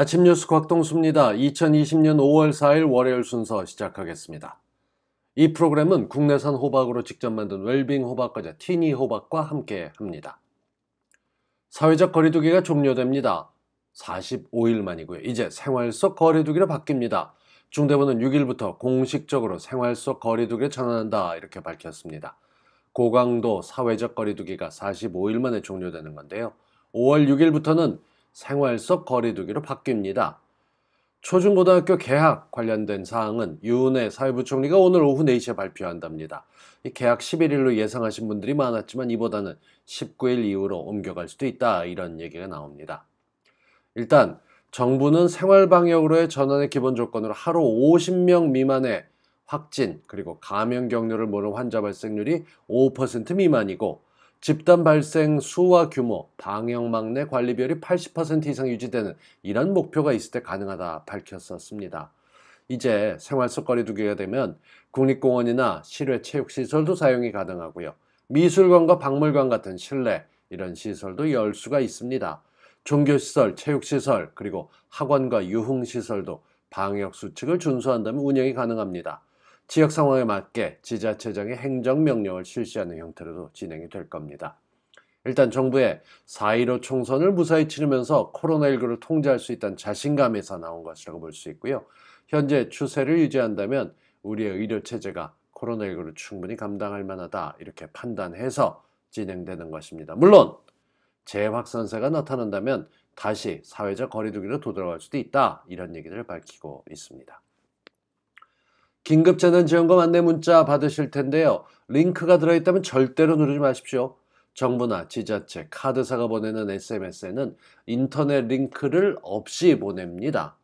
아침 뉴스 곽동수입니다. 2020년 5월 4일 월요일 순서 시작하겠습니다. 이 프로그램은 국내산 호박으로 직접 만든 웰빙 호박 과자 티니 호박과 함께 합니다. 사회적 거리두기가 종료됩니다. 45일 만이고요. 이제 생활 속 거리두기로 바뀝니다. 중대본은 6일부터 공식적으로 생활 속 거리두기에 전환한다 이렇게 밝혔습니다. 고강도 사회적 거리두기가 45일 만에 종료되는 건데요. 5월 6일부터는 생활 속 거리두기로 바뀝니다. 초중고등학교 개학 관련된 사항은 유은혜 사회부총리가 오늘 오후 4시에 발표한답니다. 이 개학 11일로 예상하신 분들이 많았지만 이보다는 19일 이후로 옮겨갈 수도 있다 이런 얘기가 나옵니다. 일단 정부는 생활방역으로의 전환의 기본 조건으로 하루 50명 미만의 확진 그리고 감염 경로를 모른 환자 발생률이 5% 미만이고 집단 발생 수와 규모, 방역 막내 관리 별이80% 이상 유지되는 이런 목표가 있을 때 가능하다 밝혔었습니다. 이제 생활 속 거리두기가 되면 국립공원이나 실외 체육시설도 사용이 가능하고요. 미술관과 박물관 같은 실내 이런 시설도 열 수가 있습니다. 종교시설, 체육시설, 그리고 학원과 유흥시설도 방역 수칙을 준수한다면 운영이 가능합니다. 지역 상황에 맞게 지자체장의 행정명령을 실시하는 형태로도 진행이 될 겁니다. 일단 정부의 4.15 총선을 무사히 치르면서 코로나19를 통제할 수 있다는 자신감에서 나온 것이라고 볼 수 있고요. 현재 추세를 유지한다면 우리의 의료체제가 코로나19를 충분히 감당할 만하다 이렇게 판단해서 진행되는 것입니다. 물론 재확산세가 나타난다면 다시 사회적 거리두기로 돌아갈 수도 있다 이런 얘기를 밝히고 있습니다. 긴급재난지원금 안내 문자 받으실 텐데요. 링크가 들어있다면 절대로 누르지 마십시오. 정부나 지자체, 카드사가 보내는 SMS에는 인터넷 링크를 없이 보냅니다.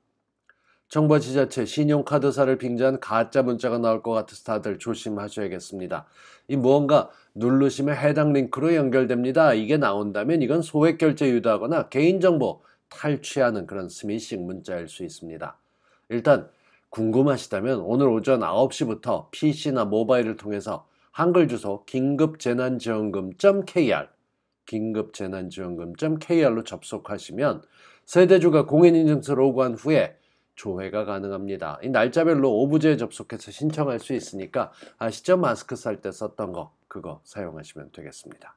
정부와 지자체, 신용카드사를 빙자한 가짜 문자가 나올 것 같아서 다들 조심하셔야겠습니다. 이 무언가 누르시면 해당 링크로 연결됩니다. 이게 나온다면 이건 소액 결제 유도하거나 개인정보 탈취하는 그런 스미싱 문자일 수 있습니다. 일단 궁금하시다면 오늘 오전 9시부터 PC나 모바일을 통해서 한글 주소 긴급재난지원금.kr 긴급재난지원금.kr로 접속하시면 세대주가 공인인증서로 오고한 후에 조회가 가능합니다. 이 날짜별로 오부제에 접속해서 신청할 수 있으니까 아시죠? 마스크 살 때 썼던 거 그거 사용하시면 되겠습니다.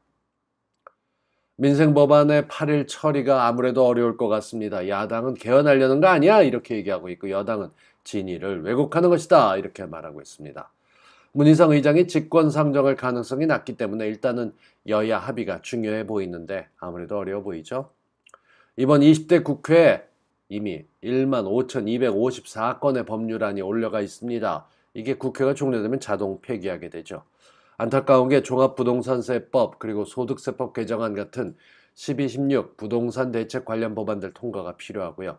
민생법안의 8일 처리가 아무래도 어려울 것 같습니다. 야당은 개헌하려는 거 아니야? 이렇게 얘기하고 있고 여당은 진위를 왜곡하는 것이다 이렇게 말하고 있습니다. 문희상 의장이 직권 상정할 가능성이 낮기 때문에 일단은 여야 합의가 중요해 보이는데 아무래도 어려워 보이죠. 이번 20대 국회에 이미 1만 5,254건의 법률안이 올려가 있습니다. 이게 국회가 종료되면 자동 폐기하게 되죠. 안타까운 게 종합부동산세법 그리고 소득세법 개정안 같은 12, 16 부동산 대책 관련 법안들 통과가 필요하고요.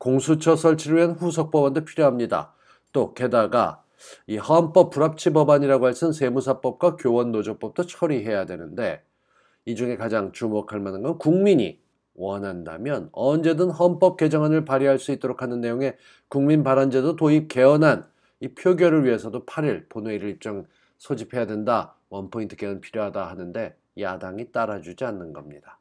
공수처 설치를 위한 후속 법안도 필요합니다. 또 게다가 이 헌법 불합치 법안이라고 할쓴 세무사법과 교원노조법도 처리해야 되는데 이 중에 가장 주목할 만한 건 국민이 원한다면 언제든 헌법 개정안을 발의할 수 있도록 하는 내용의 국민 발언제도 도입 개헌안 이 표결을 위해서도 8일 본회의를 입장 소집해야 된다 원포인트 개헌 필요하다 하는데 야당이 따라주지 않는 겁니다.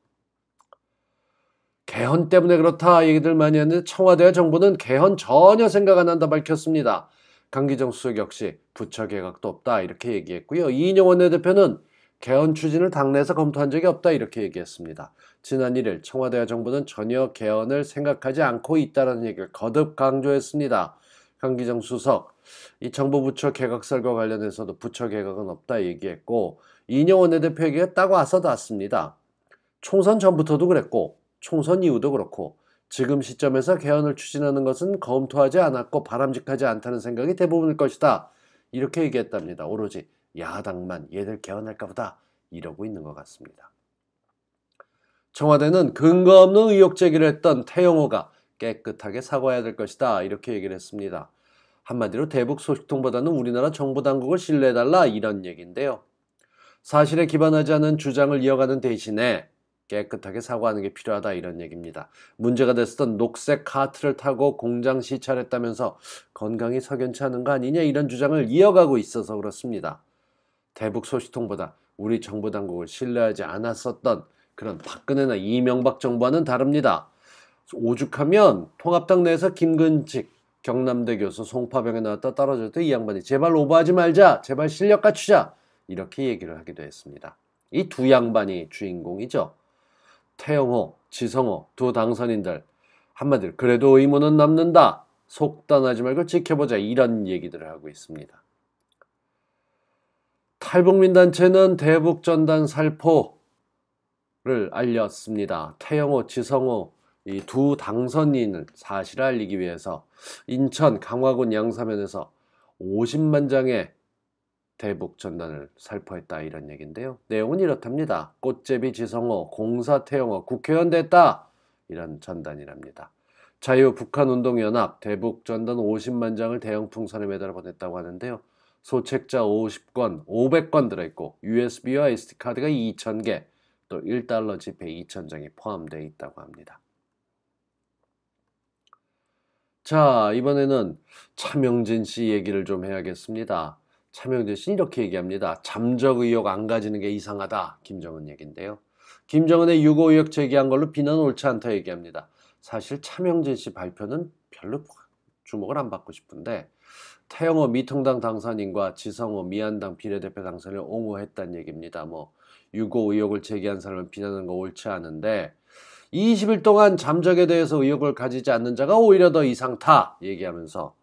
개헌 때문에 그렇다 얘기들 많이 하는데 청와대 정부는 개헌 전혀 생각 안 한다 밝혔습니다. 강기정 수석 역시 부처 개각도 없다 이렇게 얘기했고요. 이인영 원내대표는 개헌 추진을 당내에서 검토한 적이 없다 이렇게 얘기했습니다. 지난 1일 청와대와 정부는 전혀 개헌을 생각하지 않고 있다는 얘기를 거듭 강조했습니다. 강기정 수석, 이 정부 부처 개각설과 관련해서도 부처 개각은 없다 얘기했고 이인영 원내대표에게 따고 와서 닿습니다. 총선 전부터도 그랬고 총선 이후도 그렇고 지금 시점에서 개헌을 추진하는 것은 검토하지 않았고 바람직하지 않다는 생각이 대부분일 것이다. 이렇게 얘기했답니다. 오로지 야당만 얘들 개헌할까 보다 이러고 있는 것 같습니다. 청와대는 근거 없는 의혹 제기를 했던 태영호가 깨끗하게 사과해야 될 것이다. 이렇게 얘기를 했습니다. 한마디로 대북 소식통보다는 우리나라 정부당국을 신뢰해달라 이런 얘기인데요. 사실에 기반하지 않은 주장을 이어가는 대신에 깨끗하게 사과하는 게 필요하다 이런 얘기입니다. 문제가 됐었던 녹색 카트를 타고 공장 시찰했다면서 건강이 석연치 않은 거 아니냐 이런 주장을 이어가고 있어서 그렇습니다. 대북 소식통보다 우리 정부 당국을 신뢰하지 않았었던 그런 박근혜나 이명박 정부와는 다릅니다. 오죽하면 통합당 내에서 김근직 경남대 교수 송파병에 나왔다 떨어질 때이 양반이 제발 오버하지 말자 제발 실력 갖추자 이렇게 얘기를 하기도 했습니다. 이 두 양반이 주인공이죠. 태영호, 지성호 두 당선인들 한마디로 그래도 의무는 남는다. 속단하지 말고 지켜보자 이런 얘기들을 하고 있습니다. 탈북민단체는 대북전단 살포를 알렸습니다. 태영호, 지성호 이 두 당선인을 사실을 알리기 위해서 인천 강화군 양사면에서 50만 장의 대북 전단을 살포했다 이런 얘기인데요. 내용은 이렇답니다. 꽃제비 지성호 공사 태영호 국회의원 됐다 이런 전단이랍니다. 자유 북한 운동연합 대북 전단 50만 장을 대형 풍선에 매달아 보냈다고 하는데요. 소책자 50권, 500권 들어있고 USB와 SD카드가 2,000개, 또 1달러 지폐 2,000장이 포함되어 있다고 합니다. 자, 이번에는 차명진 씨 얘기를 좀 해야겠습니다. 차명진 씨는 이렇게 얘기합니다. 잠적 의혹 안 가지는 게 이상하다. 김정은 얘긴데요. 김정은의 유고 의혹 제기한 걸로 비난 옳지 않다 얘기합니다. 사실 차명진 씨 발표는 별로 주목을 안 받고 싶은데 태영호 미통당 당선인과 지성호 미안당 비례대표 당선을 옹호했다는 얘기입니다. 뭐 유고 의혹을 제기한 사람을 비난하는 거 옳지 않은데 20일 동안 잠적에 대해서 의혹을 가지지 않는 자가 오히려 더 이상타 얘기하면서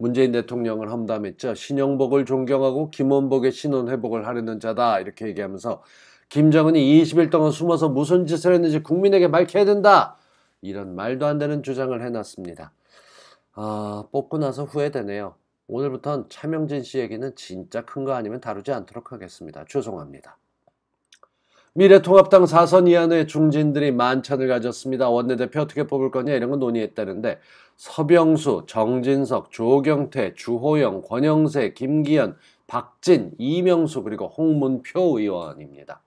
문재인 대통령을 험담했죠. 신영복을 존경하고 김원복의 신원 회복을 하려는 자다 이렇게 얘기하면서 김정은이 20일 동안 숨어서 무슨 짓을 했는지 국민에게 밝혀야 된다 이런 말도 안 되는 주장을 해놨습니다. 아 뽑고 나서 후회되네요. 오늘부턴 차명진 씨 얘기는 진짜 큰 거 아니면 다루지 않도록 하겠습니다. 죄송합니다. 미래통합당 4선 이하의 중진들이 만찬을 가졌습니다. 원내대표 어떻게 뽑을 거냐 이런 건 논의했다는데 서병수, 정진석, 조경태, 주호영, 권영세, 김기현, 박진, 이명수 그리고 홍문표 의원입니다.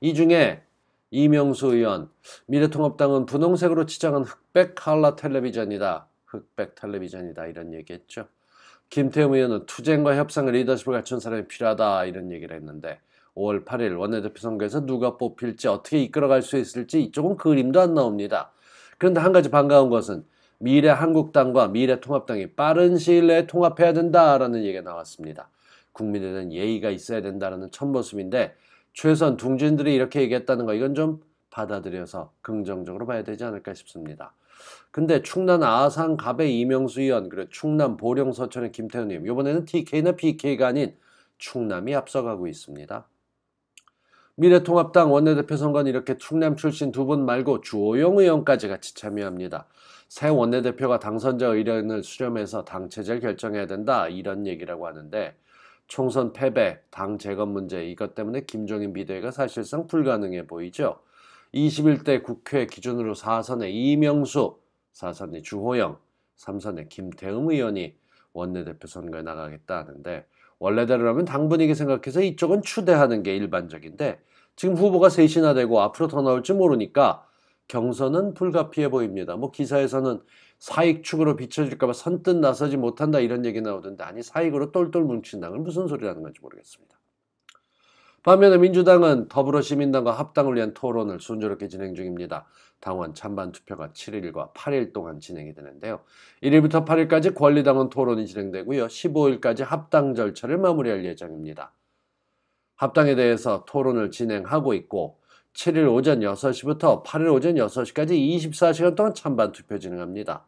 이 중에 이명수 의원, 미래통합당은 분홍색으로 치장한 흑백 칼라 텔레비전이다. 흑백 텔레비전이다 이런 얘기했죠. 김태흠 의원은 투쟁과 협상의 리더십을 갖춘 사람이 필요하다 이런 얘기를 했는데 5월 8일 원내대표 선거에서 누가 뽑힐지 어떻게 이끌어갈 수 있을지 이쪽은 그림도 안 나옵니다. 그런데 한 가지 반가운 것은 미래 한국당과 미래 통합당이 빠른 시일 내에 통합해야 된다라는 얘기가 나왔습니다. 국민에는 예의가 있어야 된다라는 첫 모습인데 최소한 둥진들이 이렇게 얘기했다는 거 이건 좀 받아들여서 긍정적으로 봐야 되지 않을까 싶습니다. 근데 충남 아산 갑의 이명수 의원 그리고 충남 보령 서천의 김태훈 의원 이번에는 TK나 PK가 아닌 충남이 앞서가고 있습니다. 미래통합당 원내대표 선거는 이렇게 충남 출신 두 분 말고 주호영 의원까지 같이 참여합니다. 새 원내대표가 당선자 의견을 수렴해서 당 체제를 결정해야 된다 이런 얘기라고 하는데 총선 패배, 당 재건 문제 이것 때문에 김종인 비대위가 사실상 불가능해 보이죠. 21대 국회 기준으로 4선의 이명수, 4선의 주호영, 3선의 김태흠 의원이 원내대표 선거에 나가겠다 하는데 원래대로라면 당 분위기 생각해서 이쪽은 추대하는 게 일반적인데 지금 후보가 셋이나 되고 앞으로 더 나올지 모르니까 경선은 불가피해 보입니다. 뭐 기사에서는 사익 축으로 비춰질까봐 선뜻 나서지 못한다 이런 얘기 나오던데 아니 사익으로 똘똘 뭉친다는 무슨 소리라는 건지 모르겠습니다. 반면에 민주당은 더불어시민당과 합당을 위한 토론을 순조롭게 진행 중입니다. 당원 찬반 투표가 7일과 8일 동안 진행이 되는데요. 1일부터 8일까지 권리당원 토론이 진행되고요. 15일까지 합당 절차를 마무리할 예정입니다. 합당에 대해서 토론을 진행하고 있고 7일 오전 6시부터 8일 오전 6시까지 24시간 동안 찬반 투표 진행합니다.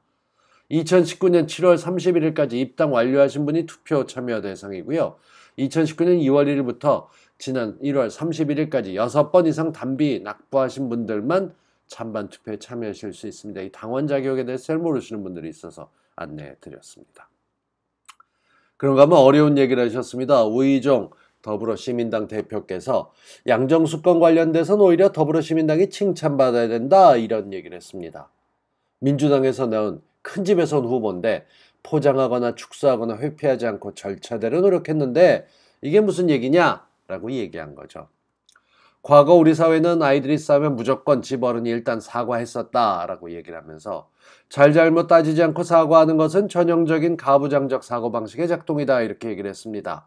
2019년 7월 31일까지 입당 완료하신 분이 투표 참여 대상이고요. 2019년 2월 1일부터 지난 1월 31일까지 6번 이상 담비 낙부하신 분들만 찬반 투표에 참여하실 수 있습니다. 이 당원 자격에 대해서 잘 모르시는 분들이 있어서 안내해 드렸습니다. 그런가 하면 어려운 얘기를 하셨습니다. 우이종 더불어시민당 대표께서 양정수권 관련돼서는 오히려 더불어시민당이 칭찬받아야 된다 이런 얘기를 했습니다. 민주당에서 나온 큰 집에선 후보인데 포장하거나 축소하거나 회피하지 않고 절차대로 노력했는데 이게 무슨 얘기냐? 라고 얘기한 거죠. 과거 우리 사회는 아이들이 싸우면 무조건 집 어른이 일단 사과했었다 라고 얘기를 하면서 잘잘못 따지지 않고 사과하는 것은 전형적인 가부장적 사고방식의 작동이다 이렇게 얘기를 했습니다.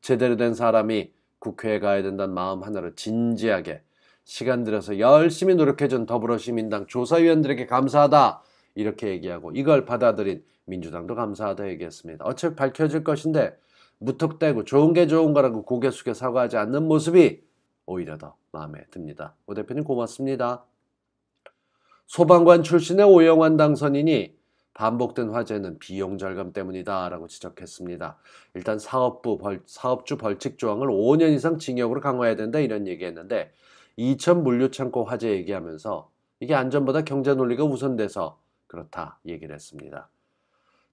제대로 된 사람이 국회에 가야 된다는 마음 하나로 진지하게 시간 들여서 열심히 노력해준 더불어시민당 조사위원들에게 감사하다 이렇게 얘기하고 이걸 받아들인 민주당도 감사하다 얘기했습니다. 어차피 밝혀질 것인데 무턱대고 좋은 게 좋은 거라고 고개 숙여 사과하지 않는 모습이 오히려 더 마음에 듭니다. 오 대표님 고맙습니다. 소방관 출신의 오영환 당선인이 반복된 화재는 비용 절감 때문이다 라고 지적했습니다. 일단 사업부 벌, 사업주 벌칙 조항을 5년 이상 징역으로 강화해야 된다 이런 얘기했는데 2천 물류창고 화재 얘기하면서 이게 안전보다 경제 논리가 우선돼서 그렇다 얘기를 했습니다.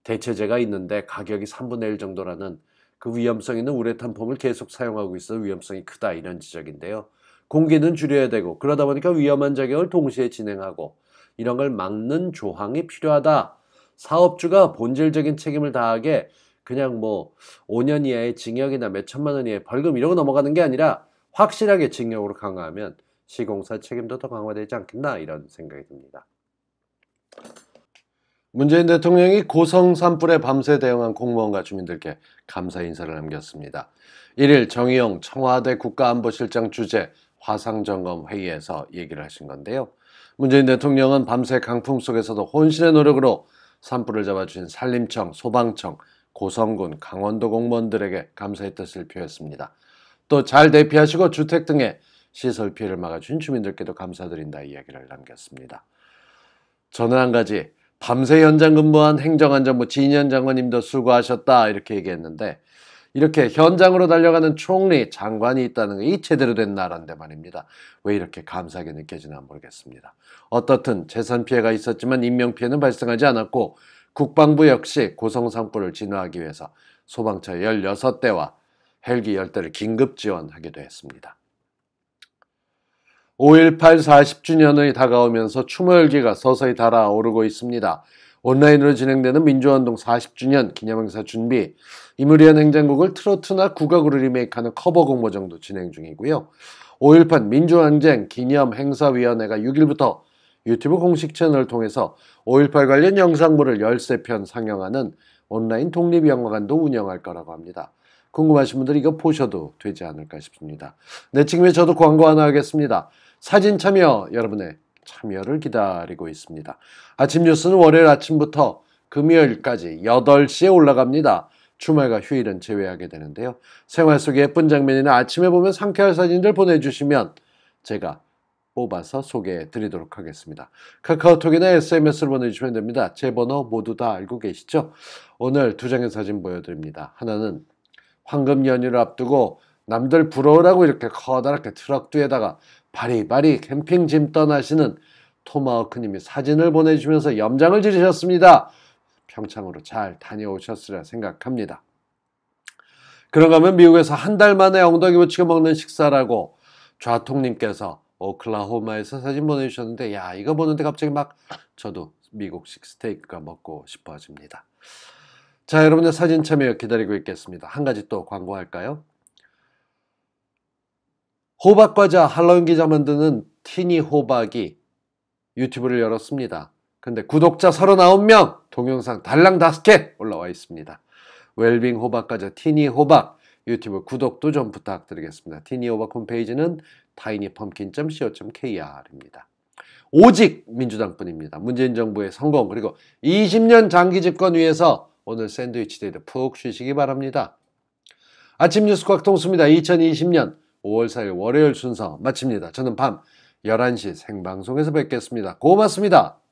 대체제가 있는데 가격이 3분의 1 정도라는 그 위험성 있는 우레탄 폼을 계속 사용하고 있어 위험성이 크다 이런 지적인데요. 공기는 줄여야 되고 그러다 보니까 위험한 작용을 동시에 진행하고 이런 걸 막는 조항이 필요하다 사업주가 본질적인 책임을 다하게 그냥 뭐 5년 이하의 징역이나 몇 천만 원 이하의 벌금 이러고 넘어가는 게 아니라 확실하게 징역으로 강화하면 시공사 책임도 더 강화되지 않겠나 이런 생각이 듭니다. 문재인 대통령이 고성 산불에 밤새 대응한 공무원과 주민들께 감사 인사를 남겼습니다. 1일 정의용 청와대 국가안보실장 주재 화상점검 회의에서 얘기를 하신 건데요. 문재인 대통령은 밤새 강풍 속에서도 혼신의 노력으로 산불을 잡아주신 산림청, 소방청, 고성군, 강원도 공무원들에게 감사의 뜻을 표했습니다. 또 잘 대피하시고 주택 등의 시설 피해를 막아준 주민들께도 감사드린다 이야기를 남겼습니다. 저는 한 가지 밤새 현장 근무한 행정안전부 진현 장관님도 수고하셨다 이렇게 얘기했는데 이렇게 현장으로 달려가는 총리, 장관이 있다는 게이 제대로 된 나라인데 말입니다. 왜 이렇게 감사하게 느껴지나 모르겠습니다. 어떻든 재산 피해가 있었지만 인명 피해는 발생하지 않았고 국방부 역시 고성 상불를 진화하기 위해서 소방차 16대와 헬기 10대를 긴급 지원하기도 했습니다. 5.18 40주년이 다가오면서 추모열기가 서서히 달아오르고 있습니다. 온라인으로 진행되는 민주화운동 40주년 기념행사 준비, 이무리한 행정곡을 트로트나 국악으로 리메이크하는 커버 공모 정도 진행 중이고요. 5.18 민주항쟁 기념행사위원회가 6일부터 유튜브 공식 채널을 통해서 5.18 관련 영상물을 13편 상영하는 온라인 독립영화관도 운영할 거라고 합니다. 궁금하신 분들 이거 보셔도 되지 않을까 싶습니다. 네, 지금에 저도 광고 하나 하겠습니다. 사진 참여 여러분의 참여를 기다리고 있습니다. 아침 뉴스는 월요일 아침부터 금요일까지 8시에 올라갑니다. 주말과 휴일은 제외하게 되는데요. 생활 속의 예쁜 장면이나 아침에 보면 상쾌할 사진들 보내주시면 제가 뽑아서 소개해 드리도록 하겠습니다. 카카오톡이나 SMS를 보내주시면 됩니다. 제 번호 모두 다 알고 계시죠? 오늘 두 장의 사진 보여드립니다. 하나는 황금 연휴를 앞두고 남들 부러우라고 이렇게 커다랗게 트럭 뒤에다가 바리바리 캠핑 짐 떠나시는 토마호크님이 사진을 보내주면서 염장을 지르셨습니다. 평창으로 잘 다녀오셨으라 생각합니다. 그런가 하면 미국에서 한 달 만에 엉덩이 붙이고 먹는 식사라고 좌통님께서 오클라호마에서 사진 보내주셨는데 야 이거 보는데 갑자기 막 저도 미국식 스테이크가 먹고 싶어집니다. 자 여러분의 사진 참여 기다리고 있겠습니다. 한 가지 또 광고할까요? 호박과자 할로윈 기자 만드는 티니 호박이 유튜브를 열었습니다. 근데 구독자 39명, 동영상 달랑 5개 올라와 있습니다. 웰빙 호박과자 티니 호박 유튜브 구독도 좀 부탁드리겠습니다. 티니 호박 홈페이지는 tinypumpkin.co.kr입니다. 오직 민주당뿐입니다. 문재인 정부의 성공 그리고 20년 장기 집권 위해서 오늘 샌드위치 데이도 푹 쉬시기 바랍니다. 아침 뉴스 곽통수입니다. 2020년 5월 4일 월요일 순서 마칩니다. 저는 밤 11시 생방송에서 뵙겠습니다. 고맙습니다.